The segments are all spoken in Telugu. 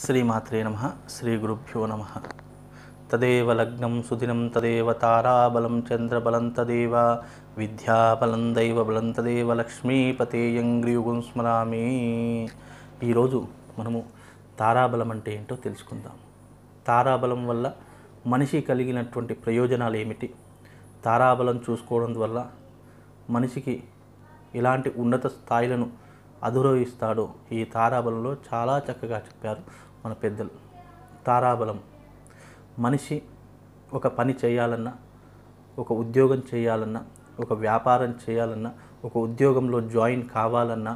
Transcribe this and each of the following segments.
శ్రీమాత్రే నమ శ్రీ గురుభ్యో నమ తదేవ లగ్నం సుదినం తదేవ తారాబలం చంద్రబలం తదేవ విద్యాబలం దైవబలం తదేవ లక్ష్మీపతేయంగ్రియుగుం స్మరామి ఈరోజు మనము తారాబలం అంటే ఏంటో తెలుసుకుందాం తారాబలం వల్ల మనిషి కలిగినటువంటి ప్రయోజనాలు ఏమిటి తారాబలం చూసుకోవడం వల్ల మనిషికి ఇలాంటి ఉన్నత స్థాయిలను అధిరోహిస్తాడో ఈ తారాబలంలో చాలా చక్కగా చెప్పారు మన పెద్దలు తారాబలం మనిషి ఒక పని చేయాలన్నా ఒక ఉద్యోగం చేయాలన్నా ఒక వ్యాపారం చేయాలన్నా ఒక ఉద్యోగంలో జాయిన్ కావాలన్నా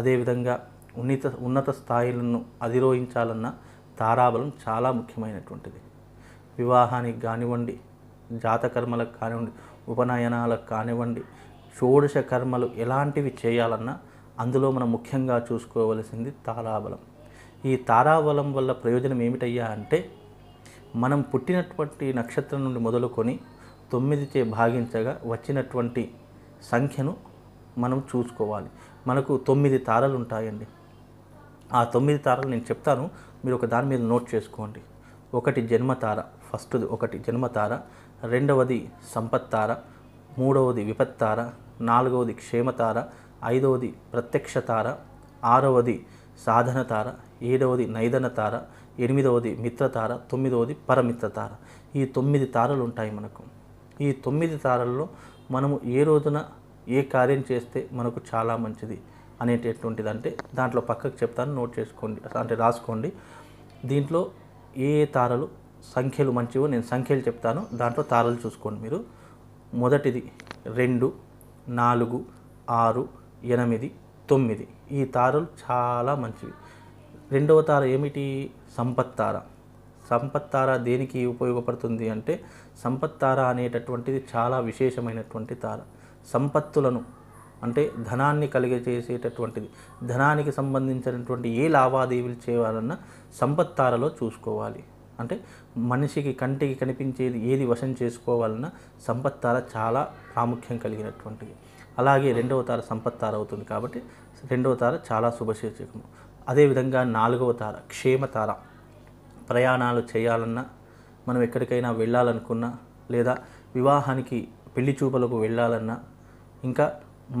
అదేవిధంగా ఉన్నత ఉన్నత స్థాయిలను అధిరోహించాలన్నా తారాబలం చాలా ముఖ్యమైనటువంటిది వివాహానికి కానివ్వండి జాతకర్మలకు కానివ్వండి ఉపనయనాలకు కానివ్వండి షోడశ కర్మలు ఎలాంటివి చేయాలన్నా అందులో మనం ముఖ్యంగా చూసుకోవలసింది తారాబలం ఈ తారాబలం వల్ల ప్రయోజనం ఏమిటయ్యా అంటే మనం పుట్టినటువంటి నక్షత్రం నుండి మొదలుకొని చే భాగించగా వచ్చినటువంటి సంఖ్యను మనం చూసుకోవాలి మనకు తొమ్మిది తారలు ఉంటాయండి ఆ తొమ్మిది తారలు నేను చెప్తాను మీరు ఒక దాని మీద నోట్ చేసుకోండి ఒకటి జన్మతార ఫస్ట్ది ఒకటి జన్మతార రెండవది సంపత్తార మూడవది విపత్తార నాలుగవది క్షేమతార ఐదవది ప్రత్యక్షతార ఆరవది సాధనతార ఏడవది నైదనతార ఎనిమిదవది మిత్రతార తొమ్మిదవది పరమిత్రతార ఈ తొమ్మిది తారలు ఉంటాయి మనకు ఈ తొమ్మిది తారల్లో మనము ఏ రోజున ఏ కార్యం చేస్తే మనకు చాలా మంచిది అనేటటువంటిది అంటే దాంట్లో పక్కకు చెప్తాను నోట్ చేసుకోండి అంటే రాసుకోండి దీంట్లో ఏ ఏ తారలు సంఖ్యలు మంచివో నేను సంఖ్యలు చెప్తాను దాంట్లో తారలు చూసుకోండి మీరు మొదటిది రెండు నాలుగు ఆరు ఎనిమిది తొమ్మిది ఈ తారలు చాలా మంచివి రెండవ తార ఏమిటి సంపత్ తార సంపత్ తార దేనికి ఉపయోగపడుతుంది అంటే సంపత్ తార అనేటటువంటిది చాలా విశేషమైనటువంటి తార సంపత్తులను అంటే ధనాన్ని చేసేటటువంటిది ధనానికి సంబంధించినటువంటి ఏ లావాదేవీలు చేయాలన్నా సంపత్తారలో చూసుకోవాలి అంటే మనిషికి కంటికి కనిపించేది ఏది వశం చేసుకోవాలన్నా సంపత్తార చాలా ప్రాముఖ్యం కలిగినటువంటిది అలాగే రెండవ తార సంపత్తార అవుతుంది కాబట్టి రెండవ తార చాలా శుభశీర్షకము అదేవిధంగా నాలుగవ తార క్షేమతార ప్రయాణాలు చేయాలన్నా మనం ఎక్కడికైనా వెళ్ళాలనుకున్నా లేదా వివాహానికి పెళ్లి చూపులకు వెళ్ళాలన్నా ఇంకా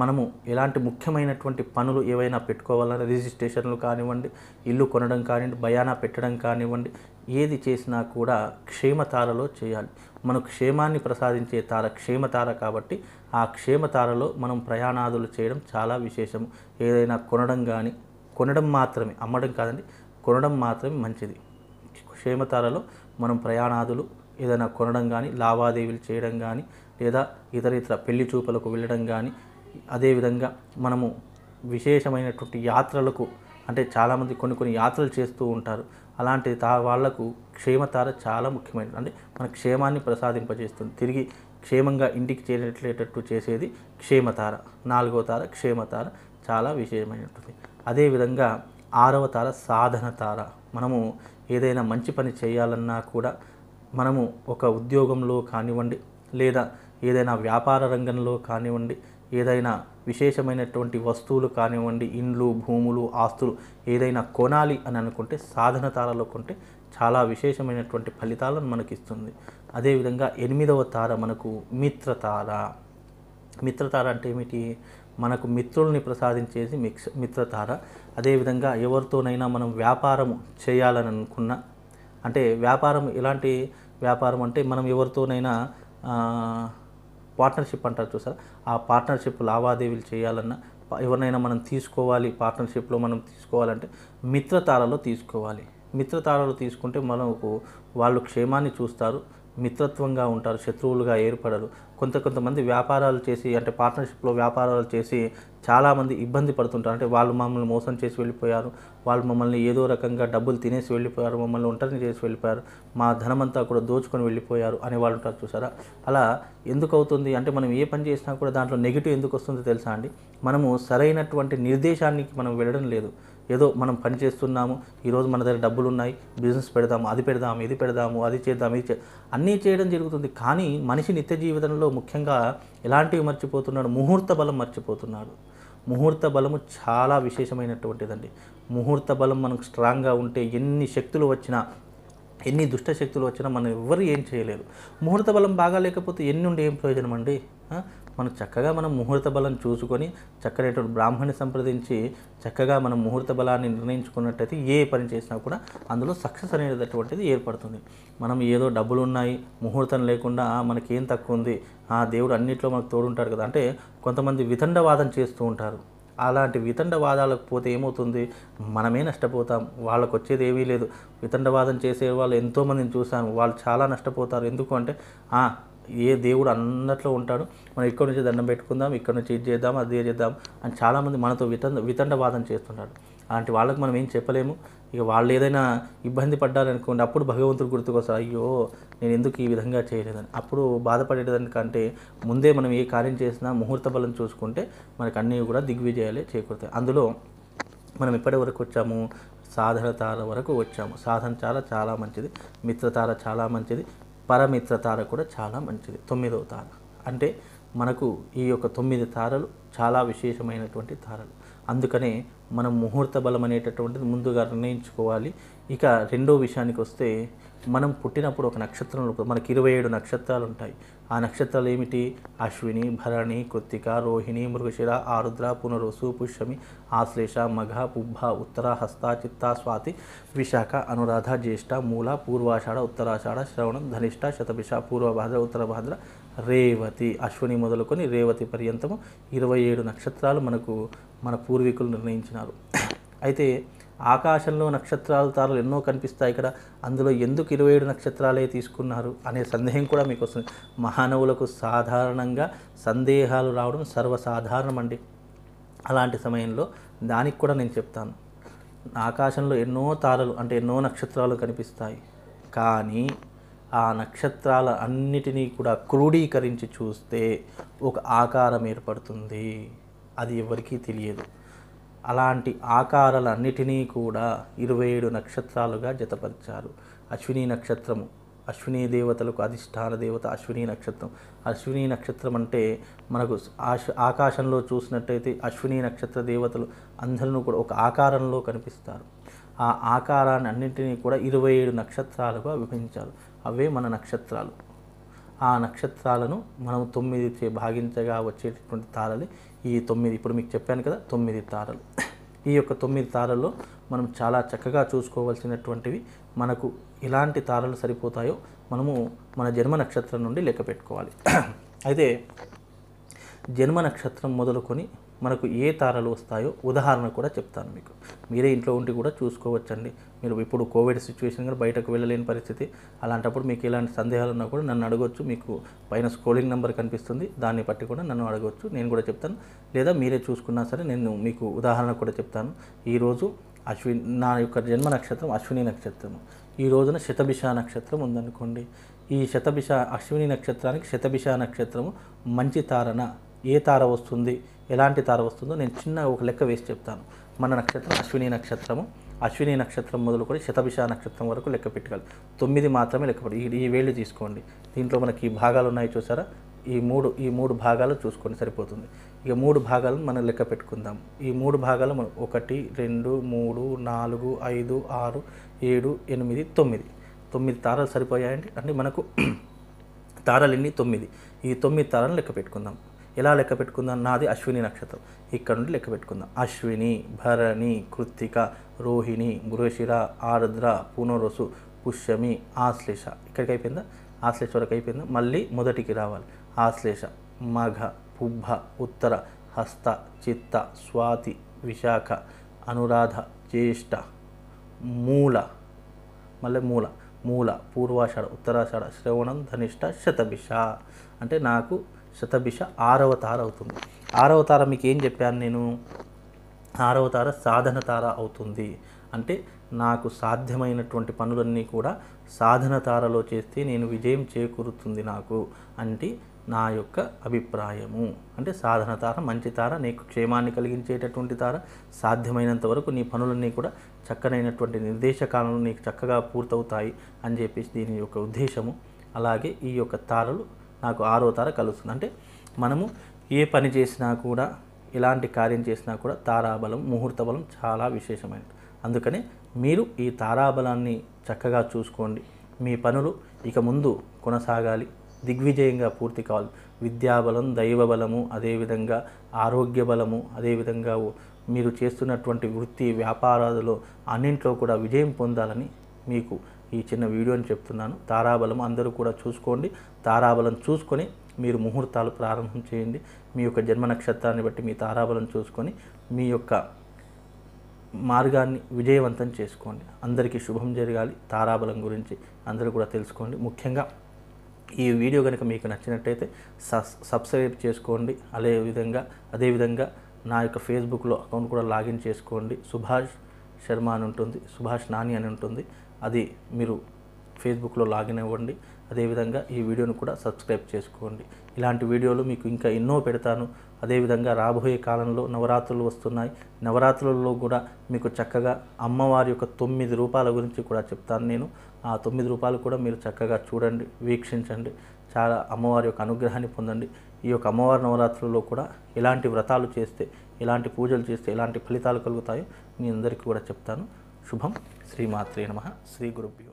మనము ఎలాంటి ముఖ్యమైనటువంటి పనులు ఏవైనా పెట్టుకోవాలన్నా రిజిస్ట్రేషన్లు కానివ్వండి ఇల్లు కొనడం కానివ్వండి భయానా పెట్టడం కానివ్వండి ఏది చేసినా కూడా క్షేమతారలో చేయాలి మన క్షేమాన్ని ప్రసాదించే తార క్షేమతార కాబట్టి ఆ క్షేమతారలో మనం ప్రయాణాదులు చేయడం చాలా విశేషము ఏదైనా కొనడం కానీ కొనడం మాత్రమే అమ్మడం కాదండి కొనడం మాత్రమే మంచిది క్షేమతారలో మనం ప్రయాణాదులు ఏదైనా కొనడం కానీ లావాదేవీలు చేయడం కానీ లేదా ఇతర ఇతర పెళ్లి చూపలకు వెళ్ళడం కానీ అదేవిధంగా మనము విశేషమైనటువంటి యాత్రలకు అంటే చాలామంది కొన్ని కొన్ని యాత్రలు చేస్తూ ఉంటారు అలాంటి తా వాళ్లకు క్షేమతార చాలా ముఖ్యమైనది అంటే మన క్షేమాన్ని ప్రసాదింపజేస్తుంది తిరిగి క్షేమంగా ఇంటికి చేరేటట్టు చేసేది క్షేమతార నాలుగవ తార క్షేమతార చాలా విశేషమైనటువంటిది అదేవిధంగా ఆరవ తార సాధన తార మనము ఏదైనా మంచి పని చేయాలన్నా కూడా మనము ఒక ఉద్యోగంలో కానివ్వండి లేదా ఏదైనా వ్యాపార రంగంలో కానివ్వండి ఏదైనా విశేషమైనటువంటి వస్తువులు కానివ్వండి ఇండ్లు భూములు ఆస్తులు ఏదైనా కొనాలి అని అనుకుంటే సాధన తారలో కొంటే చాలా విశేషమైనటువంటి ఫలితాలను మనకి ఇస్తుంది అదేవిధంగా ఎనిమిదవ తార మనకు మిత్రతార మిత్రతార అంటే ఏమిటి మనకు మిత్రుల్ని ప్రసాదించేసి మిక్స్ మిత్రతార అదేవిధంగా ఎవరితోనైనా మనం వ్యాపారం చేయాలని అనుకున్న అంటే వ్యాపారం ఎలాంటి వ్యాపారం అంటే మనం ఎవరితోనైనా పార్ట్నర్షిప్ అంటారు చూసారా ఆ పార్ట్నర్షిప్ లావాదేవీలు చేయాలన్నా ఎవరినైనా మనం తీసుకోవాలి పార్ట్నర్షిప్లో మనం తీసుకోవాలంటే మిత్రతారలో తీసుకోవాలి మిత్రతారలో తీసుకుంటే మనకు వాళ్ళు క్షేమాన్ని చూస్తారు మిత్రత్వంగా ఉంటారు శత్రువులుగా ఏర్పడరు కొంత కొంతమంది వ్యాపారాలు చేసి అంటే పార్ట్నర్షిప్లో వ్యాపారాలు చేసి చాలామంది ఇబ్బంది పడుతుంటారు అంటే వాళ్ళు మమ్మల్ని మోసం చేసి వెళ్ళిపోయారు వాళ్ళు మమ్మల్ని ఏదో రకంగా డబ్బులు తినేసి వెళ్ళిపోయారు మమ్మల్ని ఒంటరిని చేసి వెళ్ళిపోయారు మా ధనమంతా కూడా దోచుకొని వెళ్ళిపోయారు అనే వాళ్ళు ఉంటారు చూసారా అలా ఎందుకు అవుతుంది అంటే మనం ఏ పని చేసినా కూడా దాంట్లో నెగిటివ్ ఎందుకు వస్తుందో తెలుసా అండి మనము సరైనటువంటి నిర్దేశానికి మనం వెళ్ళడం లేదు ఏదో మనం పని చేస్తున్నాము ఈరోజు మన దగ్గర డబ్బులు ఉన్నాయి బిజినెస్ పెడదాము అది పెడదాము ఇది పెడదాము అది చేద్దాము ఇది అన్నీ చేయడం జరుగుతుంది కానీ మనిషి నిత్య జీవితంలో ముఖ్యంగా ఎలాంటివి మర్చిపోతున్నాడు ముహూర్త బలం మర్చిపోతున్నాడు ముహూర్త బలము చాలా విశేషమైనటువంటిదండి ముహూర్త బలం మనకు స్ట్రాంగ్గా ఉంటే ఎన్ని శక్తులు వచ్చినా ఎన్ని దుష్ట శక్తులు వచ్చినా మనం ఎవ్వరు ఏం చేయలేరు ముహూర్త బలం బాగా లేకపోతే ఎన్ని ఉండి ఏం ప్రయోజనం అండి మనం చక్కగా మనం ముహూర్త బలం చూసుకొని చక్కనేటువంటి బ్రాహ్మణి సంప్రదించి చక్కగా మనం ముహూర్త బలాన్ని నిర్ణయించుకున్నట్టయితే ఏ పని చేసినా కూడా అందులో సక్సెస్ అనేటటువంటిది ఏర్పడుతుంది మనం ఏదో డబ్బులు ఉన్నాయి ముహూర్తం లేకుండా మనకేం తక్కువ ఉంది ఆ దేవుడు అన్నింటిలో మనకు తోడుంటారు కదా అంటే కొంతమంది వితండవాదం చేస్తూ ఉంటారు అలాంటి వితండవాదాలకు పోతే ఏమవుతుంది మనమే నష్టపోతాం వాళ్ళకు వచ్చేది ఏమీ లేదు వితండవాదం చేసే వాళ్ళు ఎంతోమందిని చూశాను వాళ్ళు చాలా నష్టపోతారు ఎందుకు అంటే ఏ దేవుడు అన్నట్లో ఉంటాడు మనం ఇక్కడ నుంచి దండం పెట్టుకుందాం ఇక్కడ నుంచి ఇది చేద్దాం అది చేద్దాం అని చాలామంది మనతో వితండ వితండవాదం చేస్తున్నారు అలాంటి వాళ్ళకి మనం ఏం చెప్పలేము ఇక వాళ్ళు ఏదైనా ఇబ్బంది పడ్డారనుకోండి అప్పుడు భగవంతుడు గుర్తుకొస్తారు అయ్యో నేను ఎందుకు ఈ విధంగా చేయలేదని అప్పుడు బాధపడేదానికంటే ముందే మనం ఏ కార్యం చేసినా ముహూర్త బలం చూసుకుంటే మనకు అన్నీ కూడా దిగ్విజయాలే చేకూరుతాయి అందులో మనం ఇప్పటి వరకు వచ్చాము సాధన తార వరకు వచ్చాము సాధన చాలా చాలా మంచిది మిత్రతార చాలా మంచిది పరమిత్ర తార కూడా చాలా మంచిది తొమ్మిదవ తార అంటే మనకు ఈ యొక్క తొమ్మిది తారలు చాలా విశేషమైనటువంటి తారలు అందుకనే మనం ముహూర్త బలం అనేటటువంటిది ముందుగా నిర్ణయించుకోవాలి ఇక రెండో విషయానికి వస్తే మనం పుట్టినప్పుడు ఒక నక్షత్రం మనకి ఇరవై ఏడు నక్షత్రాలు ఉంటాయి ఆ నక్షత్రాలు ఏమిటి అశ్విని భరణి కృత్తిక రోహిణి మృగశిర ఆరుద్ర పునరుసు పుష్యమి ఆశ్లేష మఘ పుబ్బ ఉత్తర హస్త చిత్త స్వాతి విశాఖ అనురాధ జ్యేష్ఠ మూల పూర్వాషాఢ ఉత్తరాషాఢ శ్రవణం ధనిష్ట శతభిష పూర్వభాద్ర ఉత్తరభాద్ర రేవతి అశ్విని మొదలుకొని రేవతి పర్యంతము ఇరవై ఏడు నక్షత్రాలు మనకు మన పూర్వీకులు నిర్ణయించినారు అయితే ఆకాశంలో నక్షత్రాలు తారలు ఎన్నో కనిపిస్తాయి ఇక్కడ అందులో ఎందుకు ఇరవై ఏడు నక్షత్రాలే తీసుకున్నారు అనే సందేహం కూడా మీకు వస్తుంది మానవులకు సాధారణంగా సందేహాలు రావడం సర్వసాధారణం అండి అలాంటి సమయంలో దానికి కూడా నేను చెప్తాను ఆకాశంలో ఎన్నో తారలు అంటే ఎన్నో నక్షత్రాలు కనిపిస్తాయి కానీ ఆ నక్షత్రాల అన్నిటినీ కూడా క్రోడీకరించి చూస్తే ఒక ఆకారం ఏర్పడుతుంది అది ఎవరికీ తెలియదు అలాంటి ఆకారాలన్నిటినీ కూడా ఇరవై ఏడు నక్షత్రాలుగా జతపరిచారు అశ్విని నక్షత్రము అశ్విని దేవతలకు అధిష్టాన దేవత అశ్విని నక్షత్రం అశ్విని నక్షత్రం అంటే మనకు ఆకాశంలో చూసినట్టయితే అశ్విని నక్షత్ర దేవతలు అందరూ కూడా ఒక ఆకారంలో కనిపిస్తారు ఆ ఆకారాన్ని అన్నింటినీ కూడా ఇరవై ఏడు నక్షత్రాలుగా విభజించారు అవే మన నక్షత్రాలు ఆ నక్షత్రాలను మనం తొమ్మిది భాగించగా వచ్చేటటువంటి తారలే ఈ తొమ్మిది ఇప్పుడు మీకు చెప్పాను కదా తొమ్మిది తారలు ఈ యొక్క తొమ్మిది తారల్లో మనం చాలా చక్కగా చూసుకోవాల్సినటువంటివి మనకు ఇలాంటి తారలు సరిపోతాయో మనము మన జన్మ నక్షత్రం నుండి లెక్క పెట్టుకోవాలి అయితే జన్మ నక్షత్రం మొదలుకొని మనకు ఏ తారలు వస్తాయో ఉదాహరణ కూడా చెప్తాను మీకు మీరే ఇంట్లో ఉండి కూడా చూసుకోవచ్చండి మీరు ఇప్పుడు కోవిడ్ సిచ్యువేషన్ కూడా బయటకు వెళ్ళలేని పరిస్థితి అలాంటప్పుడు మీకు ఎలాంటి సందేహాలు ఉన్నా కూడా నన్ను అడగవచ్చు మీకు పైన స్క్రోలింగ్ నెంబర్ కనిపిస్తుంది దాన్ని బట్టి కూడా నన్ను అడగవచ్చు నేను కూడా చెప్తాను లేదా మీరే చూసుకున్నా సరే నేను మీకు ఉదాహరణ కూడా చెప్తాను ఈరోజు అశ్విని నా యొక్క జన్మ నక్షత్రం అశ్విని నక్షత్రం ఈ రోజున శతభిష నక్షత్రం ఉందనుకోండి ఈ శతభిష అశ్విని నక్షత్రానికి శతభిష నక్షత్రము మంచి తారన ఏ తార వస్తుంది ఎలాంటి తార వస్తుందో నేను చిన్న ఒక లెక్క వేసి చెప్తాను మన నక్షత్రం అశ్విని నక్షత్రము అశ్విని నక్షత్రం మొదలుకొని శతభిష నక్షత్రం వరకు లెక్క పెట్టగలరు తొమ్మిది మాత్రమే లెక్క ఈ ఈ వేళ్ళు తీసుకోండి దీంట్లో మనకి ఈ భాగాలు ఉన్నాయి చూసారా ఈ మూడు ఈ మూడు భాగాలు చూసుకొని సరిపోతుంది ఇక మూడు భాగాలను మనం లెక్క పెట్టుకుందాం ఈ మూడు భాగాలు మనం ఒకటి రెండు మూడు నాలుగు ఐదు ఆరు ఏడు ఎనిమిది తొమ్మిది తొమ్మిది తారాలు సరిపోయాయండి అంటే మనకు తారాలు ఎన్ని తొమ్మిది ఈ తొమ్మిది తారాలను లెక్క పెట్టుకుందాం ఎలా లెక్క పెట్టుకుందాం నాది అశ్విని నక్షత్రం ఇక్కడ నుండి లెక్క పెట్టుకుందాం అశ్విని భరణి కృత్తిక రోహిణి మృగశిర ఆర్ద్ర పునరసు పుష్యమి ఆశ్లేష ఇక్కడికి అయిపోయిందా ఆశ్లేష వరకు అయిపోయిందా మళ్ళీ మొదటికి రావాలి ఆశ్లేష మఘ పుబ్బ ఉత్తర హస్త చిత్త స్వాతి విశాఖ అనురాధ జ్యేష్ఠ మూల మళ్ళీ మూల మూల పూర్వాషాఢ ఉత్తరాషాఢ శ్రవణం ధనిష్ట శతభిష అంటే నాకు శతభిష ఆరవ తార అవుతుంది ఆరవ తార మీకు ఏం చెప్పాను నేను ఆరవ తార సాధన తార అవుతుంది అంటే నాకు సాధ్యమైనటువంటి పనులన్నీ కూడా సాధన తారలో చేస్తే నేను విజయం చేకూరుతుంది నాకు అంటే నా యొక్క అభిప్రాయము అంటే సాధన తార మంచి తార నీకు క్షేమాన్ని కలిగించేటటువంటి తార సాధ్యమైనంత వరకు నీ పనులన్నీ కూడా చక్కనైనటువంటి నిర్దేశకాలను నీకు చక్కగా పూర్తవుతాయి అని చెప్పేసి దీని యొక్క ఉద్దేశము అలాగే ఈ యొక్క తారలు నాకు ఆరో తార కలుస్తుంది అంటే మనము ఏ పని చేసినా కూడా ఎలాంటి కార్యం చేసినా కూడా తారాబలం ముహూర్త బలం చాలా విశేషమైనది అందుకనే మీరు ఈ తారాబలాన్ని చక్కగా చూసుకోండి మీ పనులు ఇక ముందు కొనసాగాలి దిగ్విజయంగా పూర్తి కావాలి విద్యాబలం దైవబలము అదేవిధంగా ఆరోగ్య బలము అదేవిధంగా మీరు చేస్తున్నటువంటి వృత్తి వ్యాపారాలలో అన్నింట్లో కూడా విజయం పొందాలని మీకు ఈ చిన్న వీడియోని చెప్తున్నాను తారాబలం అందరూ కూడా చూసుకోండి తారాబలం చూసుకొని మీరు ముహూర్తాలు ప్రారంభం చేయండి మీ యొక్క జన్మ నక్షత్రాన్ని బట్టి మీ తారాబలం చూసుకొని మీ యొక్క మార్గాన్ని విజయవంతం చేసుకోండి అందరికీ శుభం జరగాలి తారాబలం గురించి అందరూ కూడా తెలుసుకోండి ముఖ్యంగా ఈ వీడియో కనుక మీకు నచ్చినట్టయితే సబ్స్క్రైబ్ చేసుకోండి అదే విధంగా అదేవిధంగా నా యొక్క ఫేస్బుక్లో అకౌంట్ కూడా లాగిన్ చేసుకోండి సుభాష్ శర్మ అని ఉంటుంది సుభాష్ నాని అని ఉంటుంది అది మీరు ఫేస్బుక్లో లాగిన్ అవ్వండి అదేవిధంగా ఈ వీడియోను కూడా సబ్స్క్రైబ్ చేసుకోండి ఇలాంటి వీడియోలు మీకు ఇంకా ఎన్నో పెడతాను అదేవిధంగా రాబోయే కాలంలో నవరాత్రులు వస్తున్నాయి నవరాత్రులలో కూడా మీకు చక్కగా అమ్మవారి యొక్క తొమ్మిది రూపాయల గురించి కూడా చెప్తాను నేను ఆ తొమ్మిది రూపాయలు కూడా మీరు చక్కగా చూడండి వీక్షించండి చాలా అమ్మవారి యొక్క అనుగ్రహాన్ని పొందండి ఈ యొక్క అమ్మవారి నవరాత్రుల్లో కూడా ఎలాంటి వ్రతాలు చేస్తే ఎలాంటి పూజలు చేస్తే ఎలాంటి ఫలితాలు కలుగుతాయో మీ అందరికీ కూడా చెప్తాను శుభం శ్రీమాత్రే నమ శ్రీ గురుభ్యో